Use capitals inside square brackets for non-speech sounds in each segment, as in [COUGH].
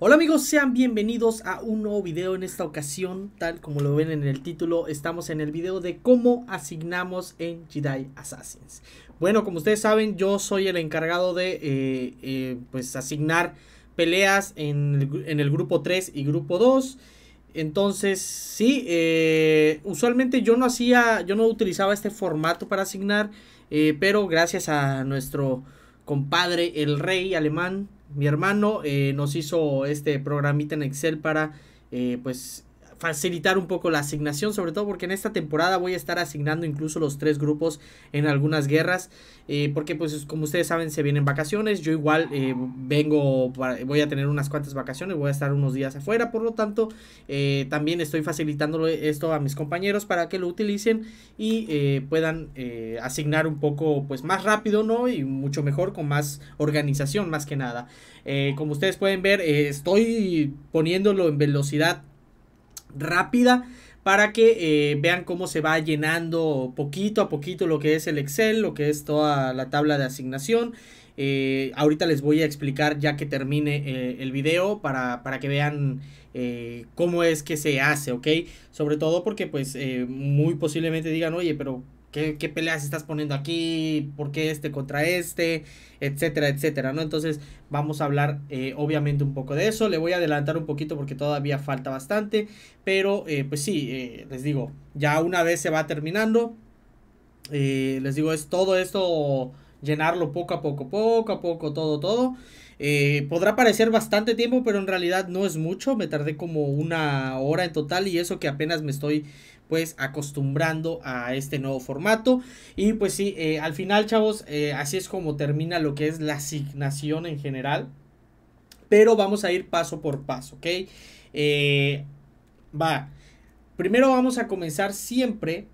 Hola amigos, sean bienvenidos a un nuevo video en esta ocasión, tal como lo ven en el título, estamos en el video de cómo asignamos en Jedi Assassins. Bueno, como ustedes saben, yo soy el encargado de eh, eh, pues asignar peleas en el, grupo 3 y grupo 2. Entonces, sí, eh, usualmente yo no hacía, yo no utilizaba este formato para asignar, pero gracias a nuestro compadre, el rey alemán, mi hermano, eh, nos hizo este programita en Excel para, eh, pues, facilitar un poco la asignación, sobre todo porque en esta temporada voy a estar asignando incluso los tres grupos en algunas guerras, eh, porque pues como ustedes saben se vienen vacaciones, yo igual eh, vengo, voy a tener unas cuantas vacaciones, voy a estar unos días afuera, por lo tanto eh, también estoy facilitando esto a mis compañeros para que lo utilicen y puedan asignar un poco pues más rápido, ¿no? Y mucho mejor, con más organización más que nada. como ustedes pueden ver, estoy poniéndolo en velocidad rápida para que eh, vean cómo se va llenando poquito a poquito lo que es el Excel, lo que es toda la tabla de asignación. Eh, ahorita les voy a explicar ya que termine eh, el video para, para que vean cómo es que se hace, ¿ok? Sobre todo porque pues muy posiblemente digan, oye, pero ¿Qué, peleas estás poniendo aquí? ¿Por qué este contra este? Etcétera, etcétera, ¿no? Entonces vamos a hablar eh, obviamente un poco de eso. Le voy a adelantar un poquito porque todavía falta bastante. Pero eh, pues sí, eh, les digo, ya una vez se va terminando. les digo, es todo esto llenarlo poco a poco, poco a poco, todo, todo. Eh, podrá parecer bastante tiempo, pero en realidad no es mucho. Me tardé como una hora en total y eso que apenas me estoy pues acostumbrando a este nuevo formato. Y pues sí, eh, al final chavos, eh, así es como termina lo que es la asignación en general. Pero vamos a ir paso por paso, ¿ok? va. Primero vamos a comenzar siempre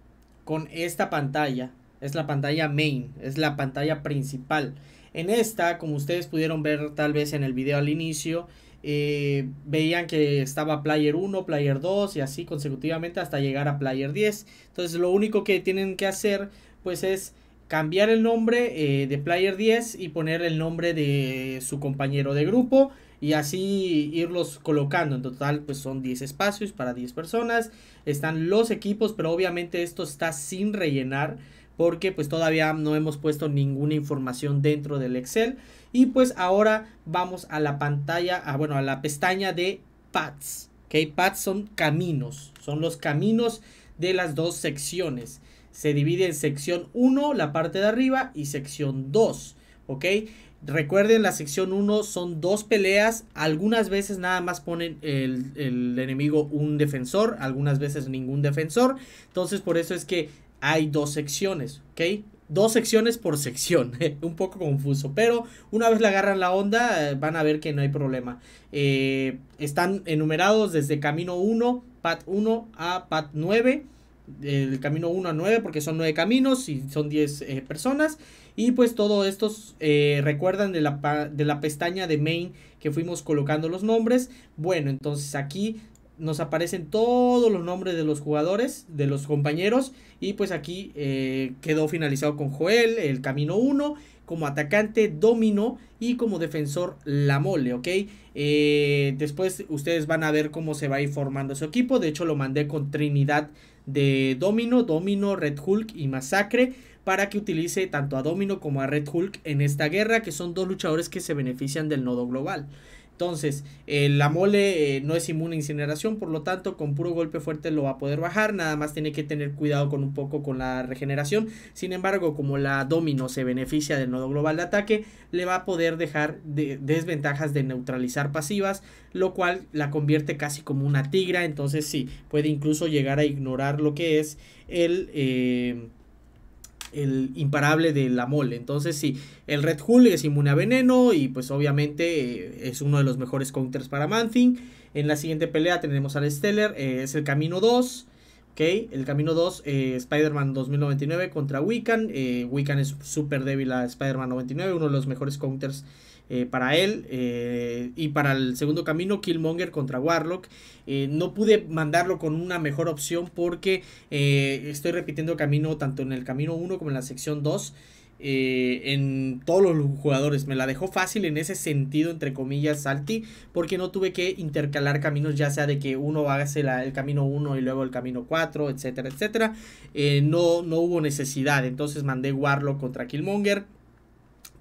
con esta pantalla. Es la pantalla main, es la pantalla principal. En esta, como ustedes pudieron ver tal vez en el video al inicio, eh, veían que estaba player 1, player 2 y así consecutivamente hasta llegar a player 10. Entonces lo único que tienen que hacer pues es cambiar el nombre eh, de player 10 y poner el nombre de su compañero de grupo y así irlos colocando. En total, pues son 10 espacios para 10 personas. Están los equipos, pero obviamente esto está sin rellenar porque pues todavía no hemos puesto ninguna información dentro del Excel. Y pues ahora vamos a la pantalla, a, ah, bueno, a la pestaña de paths. ¿ok? Paths son caminos, son los caminos de las dos secciones. Se divide en sección 1, la parte de arriba, y sección 2. ¿ok? Recuerden, la sección 1 son dos peleas. Algunas veces nada más ponen el, el, enemigo un defensor, algunas veces ningún defensor. Entonces, por eso es que hay dos secciones, ¿ok? Dos secciones por sección, [LAUGHS] un poco confuso, pero una vez le agarran la onda eh, van a ver que no hay problema. Eh, están enumerados desde camino 1, pat 1 a pat 9 del camino 1 a 9 porque son 9 caminos y son 10 eh, personas. Y pues todos estos recuerdan de la, de la pestaña de main que fuimos colocando los nombres. Bueno, entonces aquí nos aparecen todos los nombres de los jugadores, de los compañeros. Y pues aquí eh, quedó finalizado con Joel, el camino 1. Como atacante, Domino. Y como defensor, La Mole, ¿ok? Eh, después ustedes van a ver cómo se va a ir formando su equipo. De hecho, lo mandé con Trinidad de Domino, Domino, Red Hulk y Masacre para que utilice tanto a Domino como a Red Hulk en esta guerra, que son dos luchadores que se benefician del nodo global. Entonces, eh, la mole eh, no es inmune a incineración, por lo tanto, con puro golpe fuerte lo va a poder bajar. Nada más tiene que tener cuidado con un poco con la regeneración. Sin embargo, como la domino se beneficia del nodo global de ataque, le va a poder dejar desventajas de neutralizar pasivas, lo cual la convierte casi como una tigra. Entonces, sí, puede incluso llegar a ignorar lo que es el... Eh, el imparable de la mole. Entonces, sí, el Red Hull es inmune a veneno y pues obviamente eh, es uno de los mejores counters para Manthing. En la siguiente pelea tenemos al Stellar, eh, es el camino 2. ok, el camino 2, eh, Spider-Man 2099 contra Wiccan. Wiccan es súper débil a Spider-Man 99, uno de los mejores counters eh, para él. Eh, y para el segundo camino, Killmonger contra Warlock. Eh, no pude mandarlo con una mejor opción porque estoy repitiendo camino tanto en el camino 1 como en la sección 2. en todos los jugadores. Me la dejó fácil en ese sentido, entre comillas, Salty, porque no tuve que intercalar caminos, ya sea de que uno haga el camino 1 y luego el camino 4, etcétera, etcétera. no, no hubo necesidad, entonces mandé Warlock contra Killmonger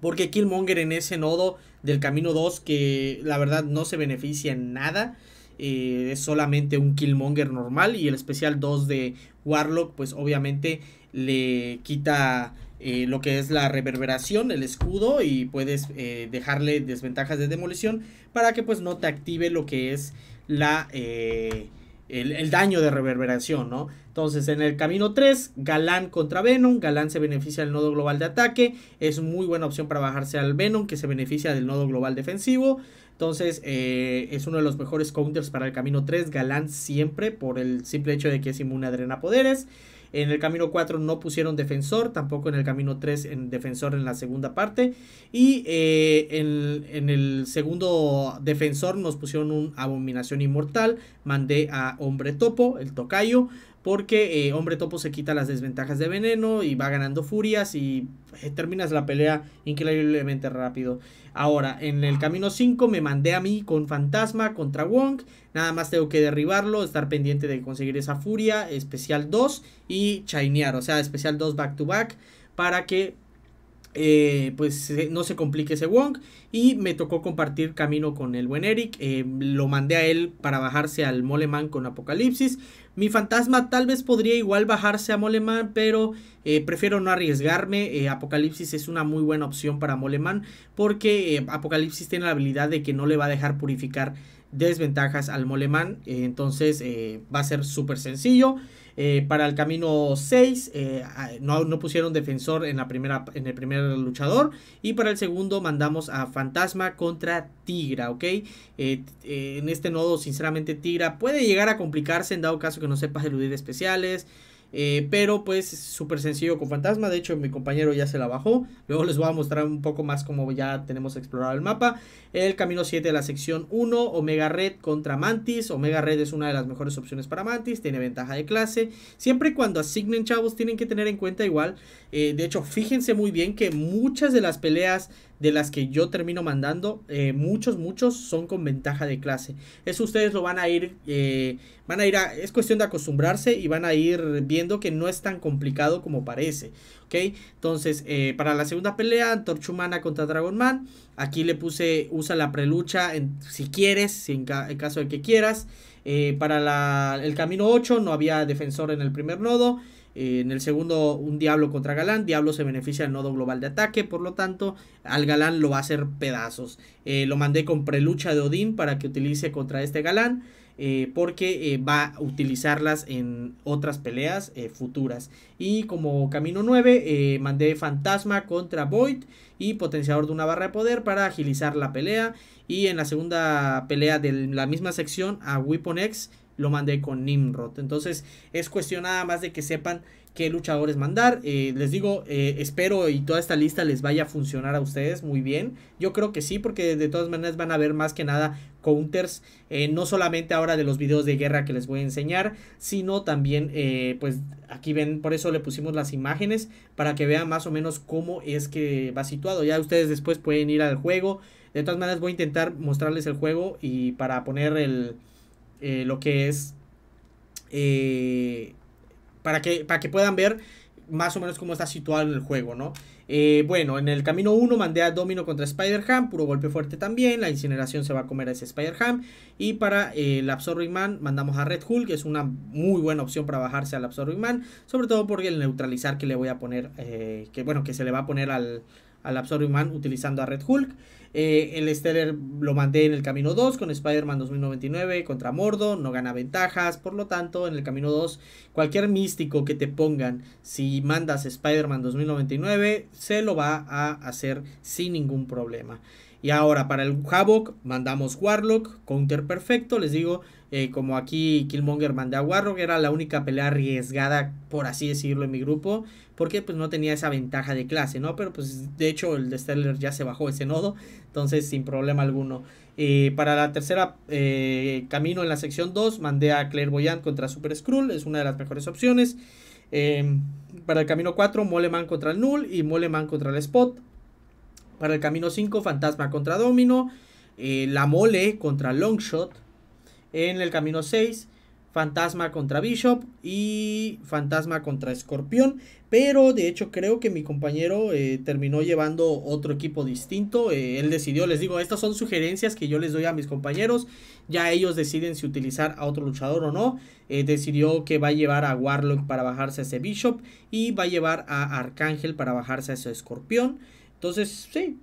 porque Killmonger en ese nodo del camino 2, que la verdad no se beneficia en nada, eh, es solamente un Killmonger normal. Y el especial 2 de Warlock, pues obviamente le quita eh, lo que es la reverberación, el escudo, y puedes eh, dejarle desventajas de demolición para que pues no te active lo que es la el, daño de reverberación, ¿no? Entonces, en el camino 3, Galán contra Venom. Galán se beneficia del nodo global de ataque. Es muy buena opción para bajarse al Venom, que se beneficia del nodo global defensivo. Entonces, eh, es uno de los mejores counters para el camino 3. Galán siempre, por el simple hecho de que es inmune a drena poderes. En el camino 4 no pusieron defensor, tampoco en el camino 3 en defensor en la segunda parte. Y eh, en, en, el segundo defensor nos pusieron un abominación inmortal. Mandé a hombre topo, el tocayo porque eh, Hombre Topo se quita las desventajas de veneno y va ganando furias y eh, terminas la pelea increíblemente rápido. Ahora, en el camino 5 me mandé a mí con Fantasma contra Wong. Nada más tengo que derribarlo, estar pendiente de conseguir esa furia, especial 2 y chainear, o sea, especial 2 back to back para que eh, pues no se complique ese Wong. Y me tocó compartir camino con el buen Eric. lo mandé a él para bajarse al Moleman con Apocalipsis. Mi fantasma tal vez podría igual bajarse a Moleman, pero eh, prefiero no arriesgarme. Eh, Apocalipsis es una muy buena opción para Moleman, porque eh, Apocalipsis tiene la habilidad de que no le va a dejar purificar desventajas al Moleman. entonces va a ser súper sencillo. Eh, para el camino 6 eh, no, no, pusieron defensor en, la primera, en el primer luchador. Y para el segundo mandamos a Fantasma contra Tigra, ¿ok? Eh, en este nodo, sinceramente, Tigra puede llegar a complicarse en dado caso que no sepas eludir especiales. Eh, pero pues súper sencillo con fantasma. De hecho, mi compañero ya se la bajó. Luego les voy a mostrar un poco más como ya tenemos explorado el mapa. El camino 7 de la sección 1, Omega Red contra Mantis. Omega Red es una de las mejores opciones para Mantis. Tiene ventaja de clase. Siempre cuando asignen chavos tienen que tener en cuenta igual. Eh, de hecho, fíjense muy bien que muchas de las peleas de las que yo termino mandando, eh, muchos, muchos son con ventaja de clase. Eso ustedes lo van a ir, eh, van a ir a, es cuestión de acostumbrarse y van a ir viendo que no es tan complicado como parece. ¿ok? Entonces, eh, para la segunda pelea, Antorcha contra Dragon Man. Aquí le puse, usa la prelucha en, si quieres, en, en caso de que quieras. Eh, para el camino 8 no había defensor en el primer nodo. Eh, en el segundo, un Diablo contra Galán. Diablo se beneficia del nodo global de ataque, por lo tanto, al Galán lo va a hacer pedazos. Eh, lo mandé con prelucha de Odín para que utilice contra este Galán. Eh, porque eh, va a utilizarlas en otras peleas eh, futuras. Y como camino 9, mandé Fantasma contra Void y Potenciador de una barra de poder para agilizar la pelea. Y en la segunda pelea de la misma sección a Weapon X lo mandé con Nimrod. Entonces es cuestión nada más de que sepan qué luchadores mandar. Eh, les digo, eh, espero y toda esta lista les vaya a funcionar a ustedes muy bien. Yo creo que sí, porque de todas maneras van a ver más que nada counters, eh, no solamente ahora de los videos de guerra que les voy a enseñar, sino también, pues aquí ven, por eso le pusimos las imágenes, para que vean más o menos cómo es que va situado. Ya ustedes después pueden ir al juego. De todas maneras voy a intentar mostrarles el juego y para poner el, lo que es... Eh, para que, para que puedan ver más o menos cómo está situado el juego, ¿no? Eh, bueno, en el camino 1 mandé a Domino contra Spider-Ham, puro golpe fuerte también, la incineración se va a comer a ese Spider-Ham. Y para eh, el Absorbing Man mandamos a Red Hulk, que es una muy buena opción para bajarse al Absorbing Man, sobre todo porque el neutralizar que le voy a poner, eh, que bueno, que se le va a poner al, al Absorbing Man utilizando a Red Hulk. Eh, el Stellar lo mandé en el camino 2 con Spider-Man 2099 contra Mordo, no gana ventajas, por lo tanto en el camino 2 cualquier místico que te pongan si mandas Spider-Man 2099 se lo va a hacer sin ningún problema. Y ahora para el Havoc mandamos Warlock, counter perfecto, les digo, eh, como aquí Killmonger mandé a Warlock, era la única pelea arriesgada, por así decirlo, en mi grupo, porque pues no tenía esa ventaja de clase, ¿no? Pero pues de hecho el de ya se bajó ese nodo, entonces sin problema alguno. Eh, para la tercera eh, camino en la sección 2 mandé a Boyant contra Super Skrull, es una de las mejores opciones. Em, para el camino 4, Moleman contra el Null y Moleman contra el Spot. Para el camino 5, Fantasma contra Domino. Eh, la Mole contra Longshot. En el camino 6, Fantasma contra Bishop y Fantasma contra Escorpión. Pero de hecho creo que mi compañero eh, terminó llevando otro equipo distinto. Eh, él decidió, les digo, estas son sugerencias que yo les doy a mis compañeros. Ya ellos deciden si utilizar a otro luchador o no. Eh, decidió que va a llevar a Warlock para bajarse a ese Bishop y va a llevar a Arcángel para bajarse a ese Escorpión. Entonces, sí,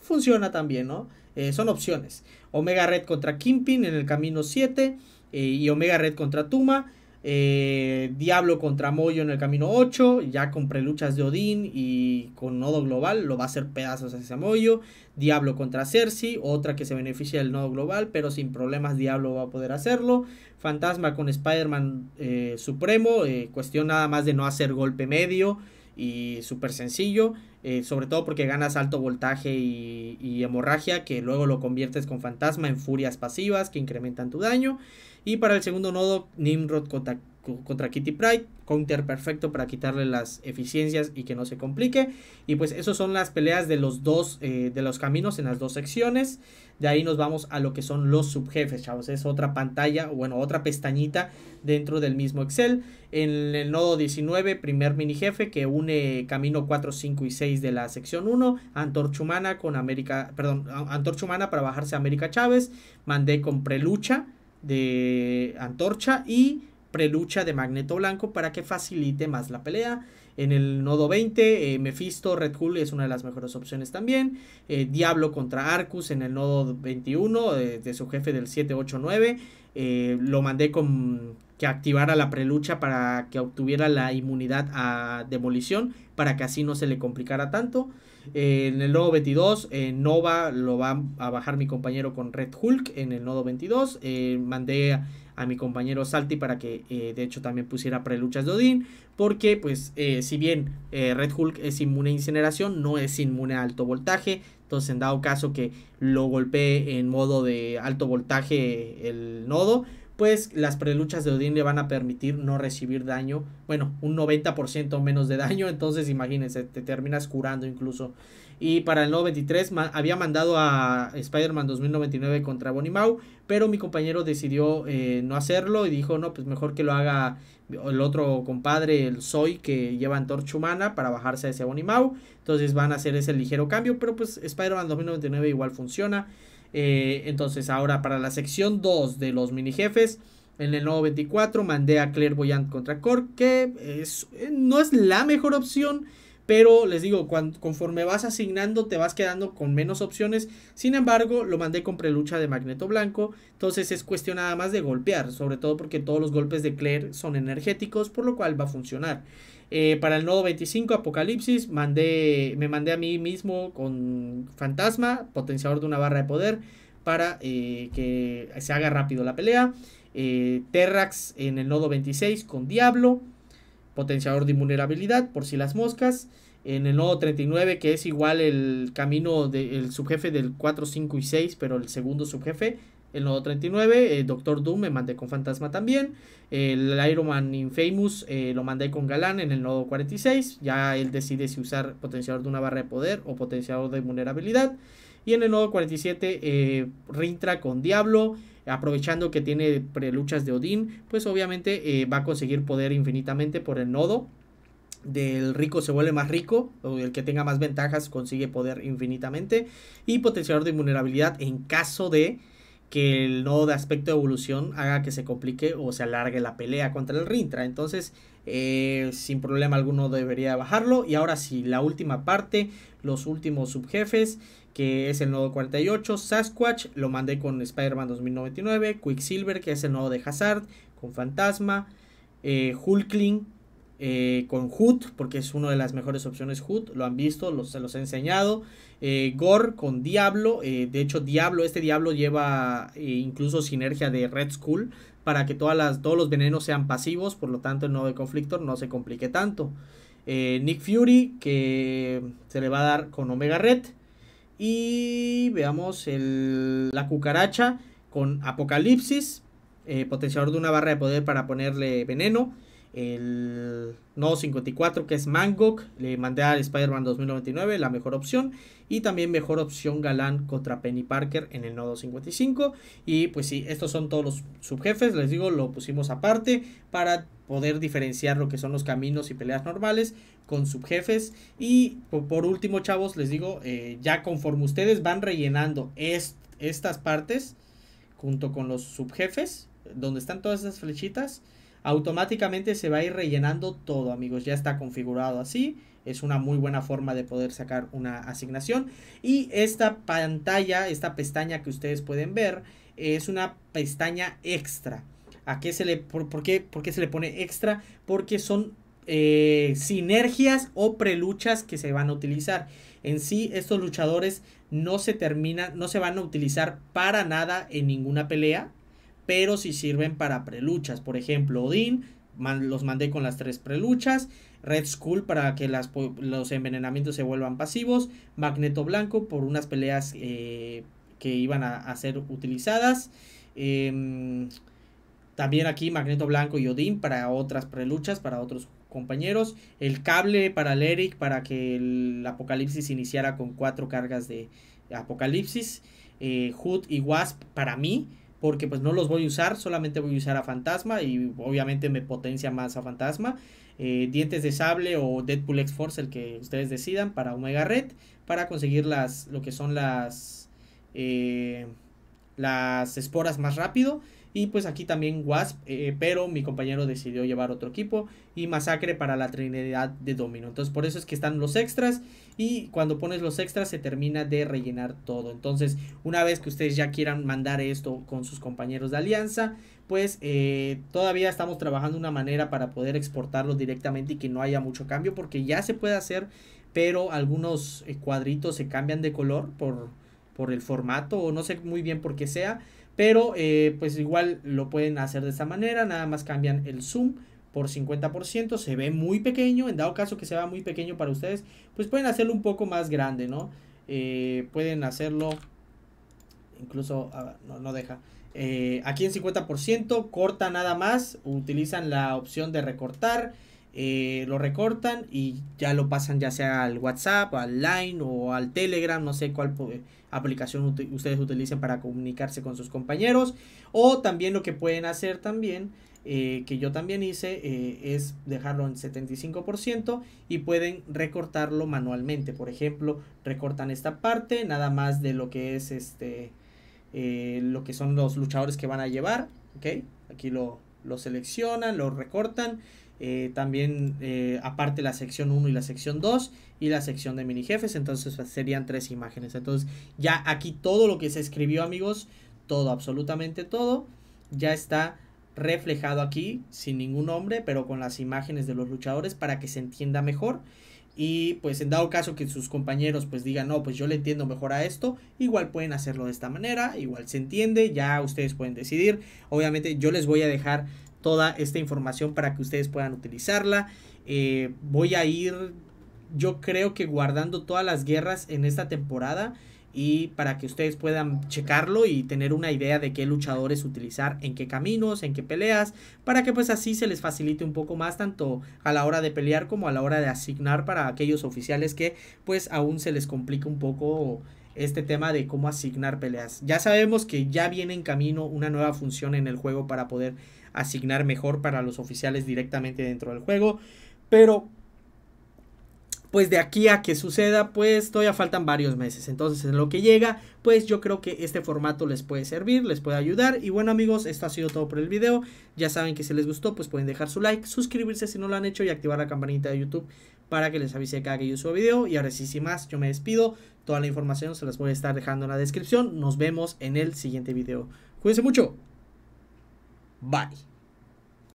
funciona también, ¿no? son opciones. Omega Red contra Kimpin en el camino 7 y Omega Red contra Tuma. Eh, Diablo contra Moyo en el camino 8. Ya con preluchas de Odín y con nodo global lo va a hacer pedazos ese Moyo. Diablo contra Cersei, otra que se beneficia del nodo global, pero sin problemas Diablo va a poder hacerlo. Fantasma con Spider-Man eh, Supremo, eh, cuestión nada más de no hacer golpe medio y súper sencillo, eh, sobre todo porque ganas alto voltaje y, hemorragia, que luego lo conviertes con fantasma en furias pasivas que incrementan tu daño. Y para el segundo nodo, Nimrod contra Kitty Pride, counter perfecto para quitarle las eficiencias y que no se complique. Y pues esas son las peleas de los dos, eh, de los caminos en las dos secciones. De ahí nos vamos a lo que son los subjefes, chavos. Es otra pantalla, bueno, otra pestañita dentro del mismo Excel. En el nodo 19, primer mini jefe que une camino 4, 5 y 6 de la sección 1. Antorcha Humana con América, perdón, Antorcha Humana para bajarse a América Chávez. Mandé con Prelucha de Antorcha y prelucha de Magneto Blanco para que facilite más la pelea. En el nodo 20, eh, Mephisto Red Hulk es una de las mejores opciones también. Eh, Diablo contra Arcus en el nodo 21 de su jefe del 789. Eh, lo mandé con que activara la prelucha para que obtuviera la inmunidad a demolición, para que así no se le complicara tanto. Eh, en el nodo 22, Nova lo va a bajar mi compañero con Red Hulk en el nodo 22. mandé a mi compañero Salty para que eh, de hecho también pusiera preluchas de Odín, porque pues eh, si bien eh, Red Hulk es inmune a incineración, no es inmune a alto voltaje, entonces en dado caso que lo golpee en modo de alto voltaje el nodo, pues las preluchas de Odín le van a permitir no recibir daño, bueno, un 90% menos de daño, entonces imagínense, te terminas curando incluso y para el 93 había mandado a Spider-Man 2099 contra Bonnie Mau, pero mi compañero decidió eh, no hacerlo y dijo, no, pues mejor que lo haga el otro compadre, el Soy, que lleva antorcha humana para bajarse a ese Bonnie Mau. Entonces van a hacer ese ligero cambio, pero pues Spider-Man 2099 igual funciona. Eh, entonces ahora para la sección 2 de los mini jefes. En el nuevo 24 mandé a Boyant contra Cor. que es, eh, no es la mejor opción pero les digo, conforme vas asignando te vas quedando con menos opciones. Sin embargo, lo mandé con prelucha de magneto blanco, entonces es cuestión nada más de golpear, sobre todo porque todos los golpes de Claire son energéticos, por lo cual va a funcionar. Eh, para el nodo 25, Apocalipsis, mandé, me mandé a mí mismo con Fantasma, potenciador de una barra de poder, para eh, que se haga rápido la pelea. Eh, Terrax en el nodo 26 con Diablo potenciador de vulnerabilidad por si las moscas. En el nodo 39, que es igual el camino del subjefe del 4, 5 y 6, pero el segundo subjefe, el nodo 39. el eh, Doctor Doom me mandé con Fantasma también. El Iron Man Infamous eh, lo mandé con Galán en el nodo 46. Ya él decide si usar potenciador de una barra de poder o potenciador de vulnerabilidad. Y en el nodo 47, eh, Rintra con Diablo aprovechando que tiene preluchas de Odín, pues obviamente eh, va a conseguir poder infinitamente por el nodo del rico se vuelve más rico, o el que tenga más ventajas consigue poder infinitamente, y potenciador de invulnerabilidad en caso de que el nodo de aspecto de evolución haga que se complique o se alargue la pelea contra el Rintra. Entonces, eh, sin problema alguno debería bajarlo. Y ahora sí, la última parte, los últimos subjefes, que es el nodo 48, Sasquatch, lo mandé con Spider-Man 2099, Quicksilver, que es el nodo de Hazard, con Fantasma, eh, Hulkling, eh, con Hood, porque es una de las mejores opciones Hood, lo han visto, los, se los he enseñado. Eh, Gore con Diablo, eh, de hecho Diablo, este Diablo lleva incluso sinergia de Red Skull para que todas las, todos los venenos sean pasivos, por lo tanto el nodo de conflicto no se complique tanto. Nick Fury que se le va a dar con Omega Red. Y veamos el, la cucaracha con Apocalipsis, potenciador de una barra de poder para ponerle veneno el nodo 54 que es Mangok, le mandé al Spider-Man 2099 la mejor opción y también mejor opción galán contra Penny Parker en el nodo 55 y pues sí, estos son todos los subjefes, les digo, lo pusimos aparte para poder diferenciar lo que son los caminos y peleas normales con subjefes y por último chavos les digo, eh, ya conforme ustedes van rellenando estas partes junto con los subjefes donde están todas esas flechitas automáticamente se va a ir rellenando todo amigos ya está configurado así es una muy buena forma de poder sacar una asignación y esta pantalla esta pestaña que ustedes pueden ver es una pestaña extra ¿A qué se le, por, qué, se le pone extra? Porque son eh, sinergias o preluchas que se van a utilizar. En sí, estos luchadores no se terminan, no se van a utilizar para nada en ninguna pelea pero si sirven para preluchas. Por ejemplo, Odín los mandé con las tres preluchas. Red Skull para que los envenenamientos se vuelvan pasivos. Magneto Blanco por unas peleas eh, que iban a, ser utilizadas. Em, también aquí Magneto Blanco y Odín para otras preluchas, para otros compañeros. El cable para Lerick... para que el apocalipsis iniciara con cuatro cargas de apocalipsis. Eh, Hood y Wasp para mí porque pues no los voy a usar, solamente voy a usar a Fantasma y obviamente me potencia más a Fantasma. Eh, Dientes de Sable o Deadpool X-Force, el que ustedes decidan, para Omega Red, para conseguir las, lo que son las, eh, las esporas más rápido. Y pues aquí también Wasp, eh, pero mi compañero decidió llevar otro equipo. Y Masacre para la Trinidad de Domino. Entonces por eso es que están los extras. Y cuando pones los extras se termina de rellenar todo. Entonces una vez que ustedes ya quieran mandar esto con sus compañeros de alianza. Pues eh, todavía estamos trabajando una manera para poder exportarlo directamente y que no haya mucho cambio. Porque ya se puede hacer. Pero algunos eh, cuadritos se cambian de color por, por el formato. O no sé muy bien por qué sea pero eh, pues igual lo pueden hacer de esta manera, nada más cambian el zoom por 50%, se ve muy pequeño, en dado caso que se vea muy pequeño para ustedes, pues pueden hacerlo un poco más grande, ¿no? Eh, pueden hacerlo, incluso, ah, no, no, deja, eh, aquí en 50%, corta nada más, utilizan la opción de recortar, eh, lo recortan y ya lo pasan ya sea al WhatsApp, al Line o al Telegram, no sé cuál aplicación ustedes utilicen para comunicarse con sus compañeros. O también lo que pueden hacer también, eh, que yo también hice, eh, es dejarlo en 75% y pueden recortarlo manualmente. Por ejemplo, recortan esta parte, nada más de lo que es este... lo que son los luchadores que van a llevar, ok, aquí lo, lo seleccionan, lo recortan eh, también eh, aparte la sección 1 y la sección 2 y la sección de mini jefes, entonces pues, serían tres imágenes. Entonces ya aquí todo lo que se escribió amigos, todo, absolutamente todo, ya está reflejado aquí sin ningún nombre, pero con las imágenes de los luchadores para que se entienda mejor. Y pues en dado caso que sus compañeros pues digan, no, pues yo le entiendo mejor a esto, igual pueden hacerlo de esta manera, igual se entiende, ya ustedes pueden decidir. Obviamente yo les voy a dejar toda esta información para que ustedes puedan utilizarla. Eh, voy a ir, yo creo que guardando todas las guerras en esta temporada y para que ustedes puedan checarlo y tener una idea de qué luchadores utilizar, en qué caminos, en qué peleas, para que pues así se les facilite un poco más tanto a la hora de pelear como a la hora de asignar para aquellos oficiales que pues aún se les complica un poco este tema de cómo asignar peleas. Ya sabemos que ya viene en camino una nueva función en el juego para poder asignar mejor para los oficiales directamente dentro del juego. Pero pues de aquí a que suceda, pues todavía faltan varios meses. Entonces, en lo que llega, pues yo creo que este formato les puede servir, les puede ayudar. Y bueno, amigos, esto ha sido todo por el video. Ya saben que si les gustó, pues pueden dejar su like, suscribirse si no lo han hecho y activar la campanita de YouTube para que les avise cada que yo suba video. Y ahora sí, sin más, yo me despido. Toda la información se las voy a estar dejando en la descripción. Nos vemos en el siguiente video. Cuídense mucho. Bye.